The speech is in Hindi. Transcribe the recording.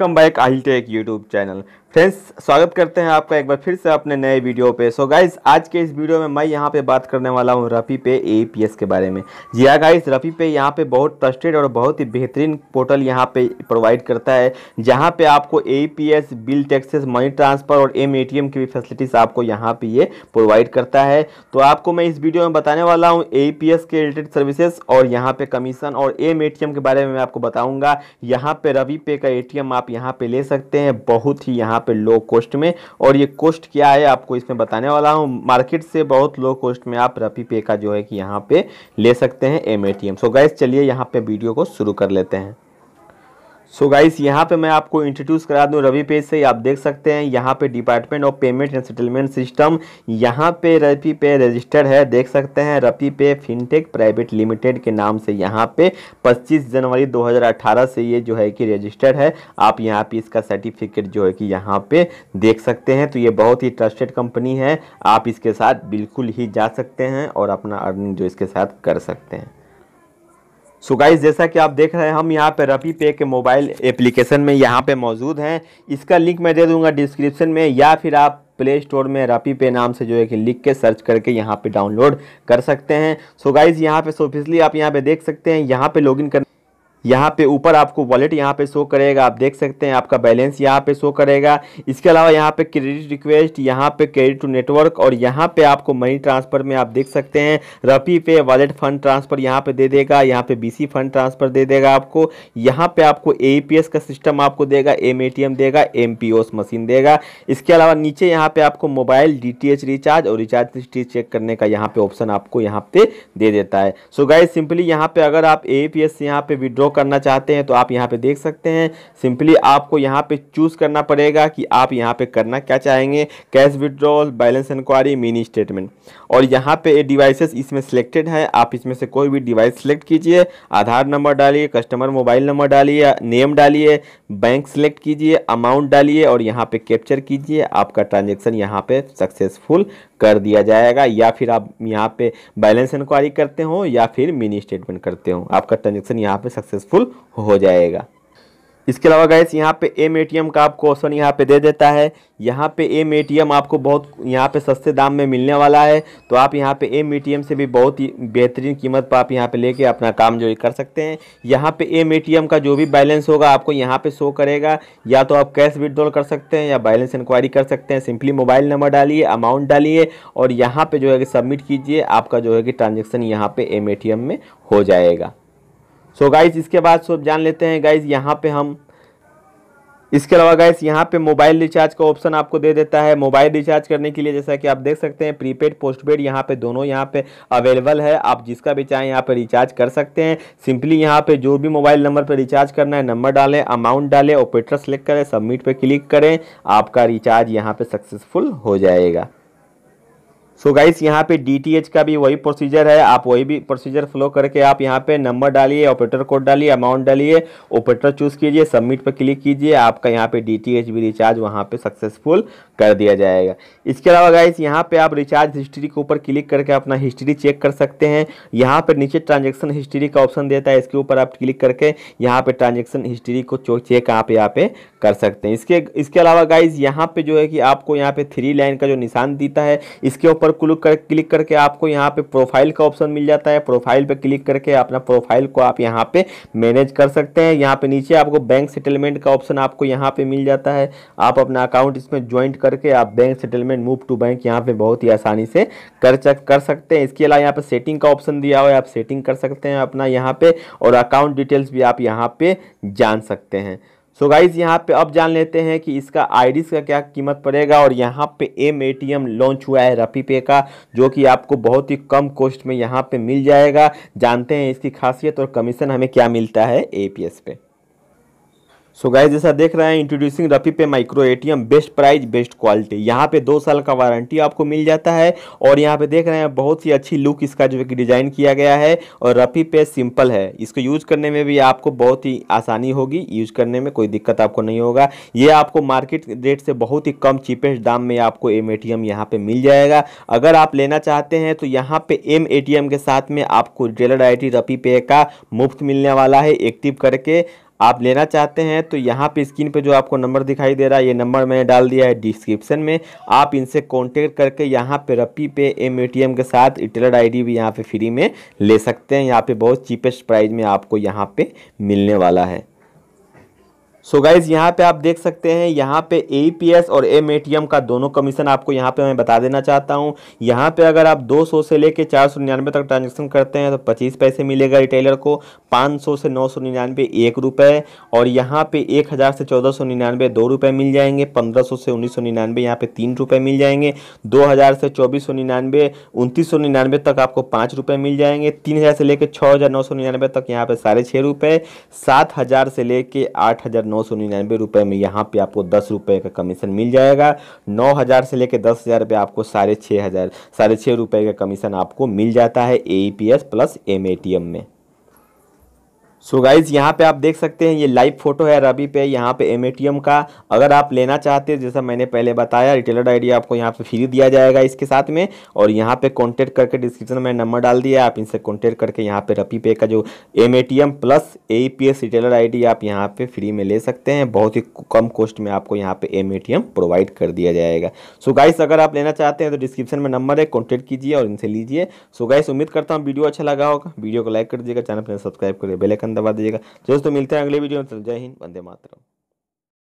welcome back I tech YouTube channel friends स्वागत करते हैं आपका एक बार फिर से अपने नए वीडियो पे सो so गाइज आज के इस वीडियो में मैं यहाँ पे बात करने वाला हूँ रफ़ी पे ए के बारे में जी हाँ गाइज़ रफ़ी पे यहाँ पे बहुत ट्रस्टेड और बहुत ही बेहतरीन पोर्टल यहाँ पे प्रोवाइड करता है जहाँ पे आपको a bill taxes money transfer और एम ए की भी फैसिलिटीज़ आपको यहाँ पर ये प्रोवाइड करता है तो आपको मैं इस वीडियो में बताने वाला हूँ ए के रिलेटेड सर्विसेज और यहाँ पर कमीशन और एम ए के बारे में मैं आपको बताऊँगा यहाँ पर रवि पे का ए आप यहाँ पर ले सकते हैं बहुत ही यहाँ यहाँ पे लो कोस्ट में और ये कोस्ट क्या है आपको इसमें बताने वाला हूँ मार्केट से बहुत लो कोस्ट में आप रफी पे का जो है कि यहाँ पे ले सकते हैं M A T M so guys चलिए यहाँ पे वीडियो को शुरू कर लेते हैं सो गाइस यहाँ पे मैं आपको इंट्रोड्यूस करा दूँ रवि पेज से आप देख सकते हैं यहाँ पे department of payment and settlement system यहाँ पे रवि पे रजिस्टर्ड है देख सकते हैं रवि पे फिनटेक प्राइवेट लिमिटेड के नाम से यहाँ पे 25 जनवरी 2018 से ये जो है कि रजिस्टर्ड है आप यहाँ पे इसका सर्टिफिकेट जो है कि यहाँ पर देख सकते हैं तो ये बहुत ही ट्रस्टेड कंपनी है आप इसके साथ बिल्कुल ही जा सकते हैं और अपना अर्निंग जो इसके साथ कर सकते हैं सो so गाइज जैसा कि आप देख रहे हैं हम यहाँ पे रफी पे के मोबाइल एप्लीकेशन में यहाँ पे मौजूद हैं इसका लिंक मैं दे दूँगा डिस्क्रिप्शन में या फिर आप प्ले स्टोर में रफी पे नाम से जो है कि लिख के सर्च करके यहाँ पे डाउनलोड कर सकते हैं सो गाइज यहाँ पे सोफिसली आप यहाँ पे देख सकते हैं यहाँ पे लॉगिन कर यहाँ पे ऊपर आपको वॉलेट यहाँ पे शो करेगा आप देख सकते हैं आपका बैलेंस यहाँ पे शो करेगा इसके अलावा यहाँ पे क्रेडिट रिक्वेस्ट यहाँ पे क्रेडिट टू नेटवर्क और यहाँ पे आपको मनी ट्रांसफर में आप देख सकते हैं रफी पे वॉलेट फंड ट्रांसफर यहाँ पे दे देगा यहाँ पे बीसी फंड ट्रांसफर दे देगा आपको यहाँ पे आपको ए का सिस्टम आपको देगा एम देगा एम मशीन देगा इसके अलावा नीचे यहाँ पे आपको मोबाइल डी रिचार्ज और रिचार्ज हिस्ट्री चेक करने का यहाँ पे ऑप्शन आपको यहाँ पे दे देता है सो गाइज सिंपली यहाँ पे अगर आप ए पी यहाँ पे विड्रॉ करना चाहते हैं तो आप यहाँ पे देख सकते हैं सिंपली आपको यहाँ पे चूज़ करना पड़ेगा कि आप यहाँ पे करना क्या चाहेंगे cash withdrawal balance inquiry mini statement और यहाँ पे ये डिवाइसेस इसमें सिलेक्टेड है आप इसमें से कोई भी डिवाइस सिलेक्ट कीजिए आधार नंबर डालिए कस्टमर मोबाइल नंबर डालिए नेम डालिए बैंक सिलेक्ट कीजिए अमाउंट डालिए और यहाँ पे कैप्चर कीजिए आपका ट्रांजेक्शन यहाँ पे सक्सेसफुल कर दिया जाएगा या फिर आप यहाँ पे बैलेंस इंक्वायरी करते हो या फिर मिनी स्टेटमेंट करते हो आपका ट्रांजेक्शन यहाँ पे सक्सेसफुल हो जाएगा इसके अलावा गैस यहाँ पे एम ए का आपको ऑप्शन यहाँ पे दे देता है यहाँ पे एम ए आपको बहुत यहाँ पे सस्ते दाम में मिलने वाला है तो आप यहाँ पे एम ए से भी बहुत ही बेहतरीन कीमत पर आप यहाँ पे लेके अपना काम जो कर सकते हैं यहाँ पे एम ए का जो भी बैलेंस होगा आपको यहाँ पे शो करेगा या तो आप कैश विड्रॉल कर सकते हैं या बैलेंस इंक्वायरी कर सकते हैं सिंपली मोबाइल नंबर डालिए अमाउंट डालिए और यहाँ पर जो है कि सबमिट कीजिए आपका जो है कि ट्रांजेक्शन यहाँ पर एम में हो जाएगा सो so गाइज इसके बाद सब जान लेते हैं गाइज यहाँ पे हम इसके अलावा गाइस यहाँ पे मोबाइल रिचार्ज का ऑप्शन आपको दे देता है मोबाइल रिचार्ज करने के लिए जैसा कि आप देख सकते हैं प्रीपेड पोस्टपेड यहाँ पे दोनों यहाँ पे अवेलेबल है आप जिसका भी चाहें यहाँ पे रिचार्ज कर सकते हैं सिंपली यहाँ पे जो भी मोबाइल नंबर पर रिचार्ज करना है नंबर डालें अमाउंट डालें ऑपरेटर सेलेक्ट करें सबमिट पर क्लिक करें आपका रिचार्ज यहाँ पर सक्सेसफुल हो जाएगा सो so गाइस यहाँ पे डी का भी वही प्रोसीजर है आप वही भी प्रोसीजर फॉलो करके आप यहाँ पे नंबर डालिए ऑपरेटर कोड डालिए अमाउंट डालिए ऑपरेटर चूज कीजिए सबमिट पर क्लिक कीजिए आपका यहाँ पे डी भी रिचार्ज वहाँ पे सक्सेसफुल कर दिया जाएगा इसके अलावा गाइस यहाँ पे आप रिचार्ज हिस्ट्री के ऊपर क्लिक करके अपना हिस्ट्री चेक कर सकते हैं यहाँ पर नीचे ट्रांजेक्शन हिस्ट्री का ऑप्शन देता है इसके ऊपर आप क्लिक करके यहाँ पर ट्रांजेक्शन हिस्ट्री को चेक आप यहाँ पे कर सकते हैं इसके इसके अलावा गाइज यहाँ पे जो है कि आपको यहाँ पे थ्री लाइन का जो निशान दीता है इसके ऊपर पर क्लिक कर क्लिक करके आपको यहाँ पे प्रोफाइल का ऑप्शन मिल जाता है प्रोफाइल पे क्लिक करके अपना प्रोफाइल को आप यहाँ पे मैनेज कर सकते हैं यहाँ पे नीचे आपको बैंक सेटलमेंट का ऑप्शन आपको यहाँ पे मिल जाता है आप अपना अकाउंट इसमें ज्वाइंट करके आप bank settlement move to bank यहाँ पे बहुत ही आसानी से कर चक कर सकते हैं इसके अलावा यहाँ पे सेटिंग का ऑप्शन दिया हुआ है आप सेटिंग कर सकते हैं अपना यहाँ पे और अकाउंट डिटेल्स भी आप यहाँ पे जान सकते हैं सो गाइज यहाँ पे अब जान लेते हैं कि इसका आईडीस का क्या कीमत पड़ेगा और यहाँ पे एम ए लॉन्च हुआ है रफी पे का जो कि आपको बहुत ही कम कॉस्ट में यहाँ पे मिल जाएगा जानते हैं इसकी खासियत और कमीशन हमें क्या मिलता है ए पे सो गाइज जैसा देख रहे हैं introducing RapiPay micro ATM best price best quality यहाँ पे दो साल का वारंटी आपको मिल जाता है और यहाँ पे देख रहे हैं बहुत ही अच्छी लुक इसका जो है कि डिज़ाइन किया गया है और रफी पे सिंपल है इसको यूज करने में भी आपको बहुत ही आसानी होगी यूज करने में कोई दिक्कत आपको नहीं होगा ये आपको मार्केट रेट से बहुत ही कम चीपेस्ट दाम में आपको एम ए टी एम यहाँ पर मिल जाएगा अगर आप लेना चाहते हैं तो यहाँ पे एम ए टी एम के साथ में आपको डेलर आई टी रफी पे का मुफ्त मिलने वाला है एक्टिव करके आप लेना चाहते हैं तो यहाँ पे स्क्रीन पे जो आपको नंबर दिखाई दे रहा है ये नंबर मैंने डाल दिया है डिस्क्रिप्शन में आप इनसे कांटेक्ट करके यहाँ पे रपी पे एम ए के साथ रिटेलर आईडी भी यहाँ पे फ्री में ले सकते हैं यहाँ पे बहुत चीपेस्ट प्राइस में आपको यहाँ पे मिलने वाला है सो so गाइज यहाँ पे आप देख सकते हैं यहाँ पे ए और एम ए का दोनों कमीशन आपको यहाँ पे मैं बता देना चाहता हूँ यहाँ पे अगर आप 200 से लेके चार सौ निन्यानवे तक ट्रांजेक्शन करते हैं तो 25 पैसे मिलेगा रिटेलर को 500 से नौ सौ निन्यानवे एक रुपये और यहाँ पे 1000 से चौदह सौ निन्यानवे दो रुपये मिल जाएंगे 1500 से उन्नीस सौ निन्यानवे यहाँ पे तीन रुपये मिल जाएंगे हजार से चौबीस सौ निन्यानवे उनतीस सौ निन्यानवे तक आपको पाँच रुपये मिल जाएंगे हज़ार से लेकर छः हज़ार नौ सौ निन्यानवे तक यहाँ पे साढ़े छः रुपये सात हज़ार से लेकर आठ हज़ार नौ सौ निन्यानवे रुपये में यहाँ पे आपको दस रुपये का कमीशन मिल जाएगा नौ हज़ार से लेकर दस हज़ार रुपये आपको साढ़े छः हज़ार साढ़े छः रुपये का कमीशन आपको मिल जाता है ए प्लस एम में सो so गाइज़ यहाँ पे आप देख सकते हैं ये लाइव फोटो है रबी पे यहाँ पे एम का अगर आप लेना चाहते हैं जैसा मैंने पहले बताया रिटेलर आईडी आपको यहाँ पे फ्री दिया जाएगा इसके साथ में और यहाँ पे कांटेक्ट करके डिस्क्रिप्शन में नंबर डाल दिया आप इनसे कांटेक्ट करके यहाँ पे रबी पे का जो M plus A retailer I आप यहाँ पर फ्री में ले सकते हैं बहुत ही कम कॉस्ट में आपको यहाँ पर एम प्रोवाइड कर दिया जाएगा सो so गाइस अगर आप लेना चाहते हैं तो डिस्क्रिप्शन में नंबर है कॉन्टैक्ट कीजिए और इनसे लीजिए सो गाइस उम्मीद करता हूँ वीडियो अच्छा लगा होगा वीडियो को लाइक कर दीजिएगा चैनल पर सब्सक्राइब करिए बेलेकन पसंद दबा दीजिएगा दोस्तों मिलते हैं अगले वीडियो में जय हिंद वंदे मातरम